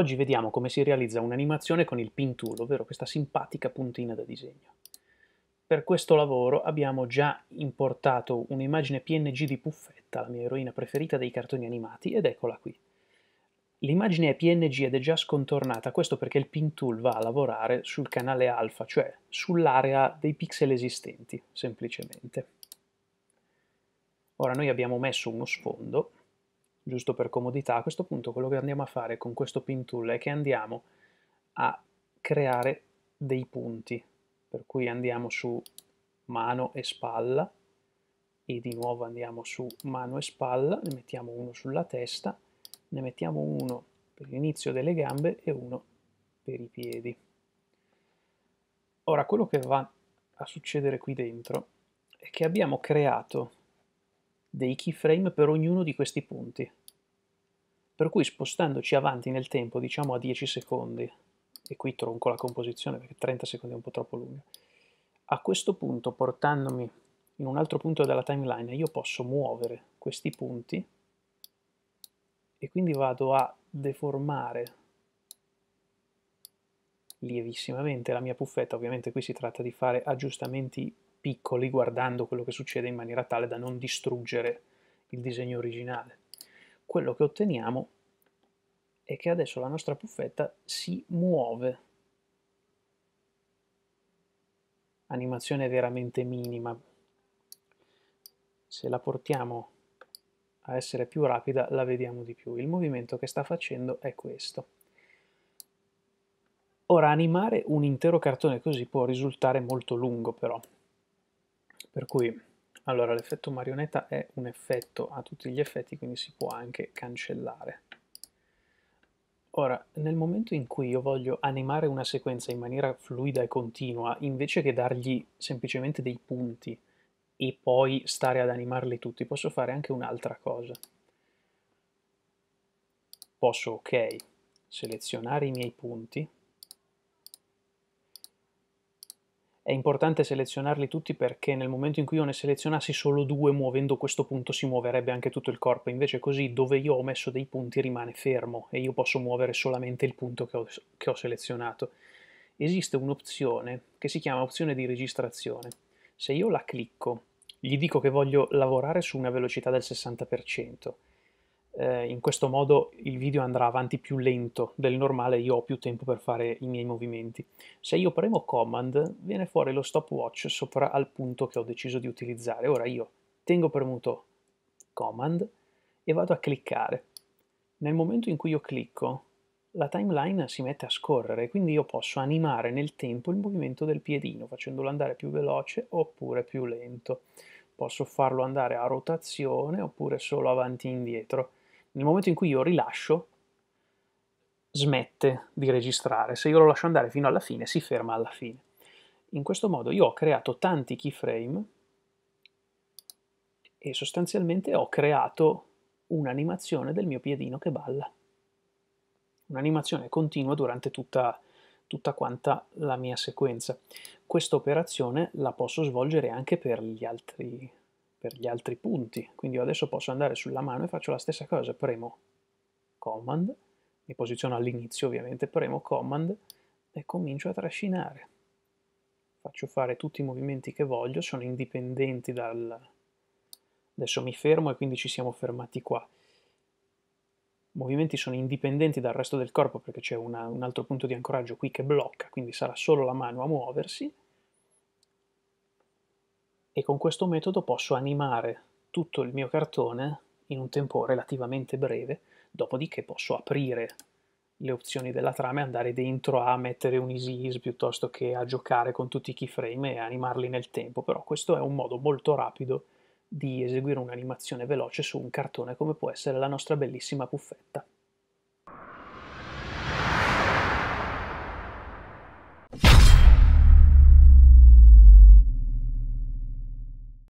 Oggi vediamo come si realizza un'animazione con il pin tool, ovvero questa simpatica puntina da disegno. Per questo lavoro abbiamo già importato un'immagine PNG di Puffetta, la mia eroina preferita dei cartoni animati, ed eccola qui. L'immagine è PNG ed è già scontornata, questo perché il pin tool va a lavorare sul canale alfa, cioè sull'area dei pixel esistenti, semplicemente. Ora noi abbiamo messo uno sfondo giusto per comodità, a questo punto quello che andiamo a fare con questo pin tool è che andiamo a creare dei punti, per cui andiamo su mano e spalla, e di nuovo andiamo su mano e spalla, ne mettiamo uno sulla testa, ne mettiamo uno per l'inizio delle gambe e uno per i piedi. Ora, quello che va a succedere qui dentro è che abbiamo creato dei keyframe per ognuno di questi punti. Per cui spostandoci avanti nel tempo, diciamo a 10 secondi, e qui tronco la composizione perché 30 secondi è un po' troppo lungo, a questo punto portandomi in un altro punto della timeline io posso muovere questi punti e quindi vado a deformare lievissimamente la mia puffetta, ovviamente qui si tratta di fare aggiustamenti piccoli guardando quello che succede in maniera tale da non distruggere il disegno originale. Quello che otteniamo è che adesso la nostra puffetta si muove. Animazione veramente minima. Se la portiamo a essere più rapida la vediamo di più. Il movimento che sta facendo è questo. Ora, animare un intero cartone così può risultare molto lungo però, per cui, allora, l'effetto marionetta è un effetto a tutti gli effetti, quindi si può anche cancellare. Ora, nel momento in cui io voglio animare una sequenza in maniera fluida e continua, invece che dargli semplicemente dei punti e poi stare ad animarli tutti, posso fare anche un'altra cosa. Posso, ok, selezionare i miei punti, è importante selezionarli tutti perché nel momento in cui io ne selezionassi solo due muovendo questo punto si muoverebbe anche tutto il corpo, invece così dove io ho messo dei punti rimane fermo e io posso muovere solamente il punto che ho, che ho selezionato. Esiste un'opzione che si chiama opzione di registrazione. Se io la clicco, gli dico che voglio lavorare su una velocità del 60%, eh, in questo modo il video andrà avanti più lento del normale, io ho più tempo per fare i miei movimenti. Se io premo Command viene fuori lo stopwatch sopra al punto che ho deciso di utilizzare. Ora io tengo premuto Command e vado a cliccare. Nel momento in cui io clicco la timeline si mette a scorrere, quindi io posso animare nel tempo il movimento del piedino facendolo andare più veloce oppure più lento. Posso farlo andare a rotazione oppure solo avanti e indietro nel momento in cui io rilascio, smette di registrare. Se io lo lascio andare fino alla fine, si ferma alla fine. In questo modo io ho creato tanti keyframe e sostanzialmente ho creato un'animazione del mio piedino che balla. Un'animazione continua durante tutta, tutta quanta la mia sequenza. Questa operazione la posso svolgere anche per gli altri per gli altri punti. Quindi io adesso posso andare sulla mano e faccio la stessa cosa, premo Command, mi posiziono all'inizio ovviamente, premo Command e comincio a trascinare. Faccio fare tutti i movimenti che voglio, sono indipendenti dal... Adesso mi fermo e quindi ci siamo fermati qua. I movimenti sono indipendenti dal resto del corpo perché c'è un altro punto di ancoraggio qui che blocca, quindi sarà solo la mano a muoversi e con questo metodo posso animare tutto il mio cartone in un tempo relativamente breve, dopodiché posso aprire le opzioni della trama e andare dentro a mettere un easy ease piuttosto che a giocare con tutti i keyframe e animarli nel tempo, però questo è un modo molto rapido di eseguire un'animazione veloce su un cartone come può essere la nostra bellissima puffetta.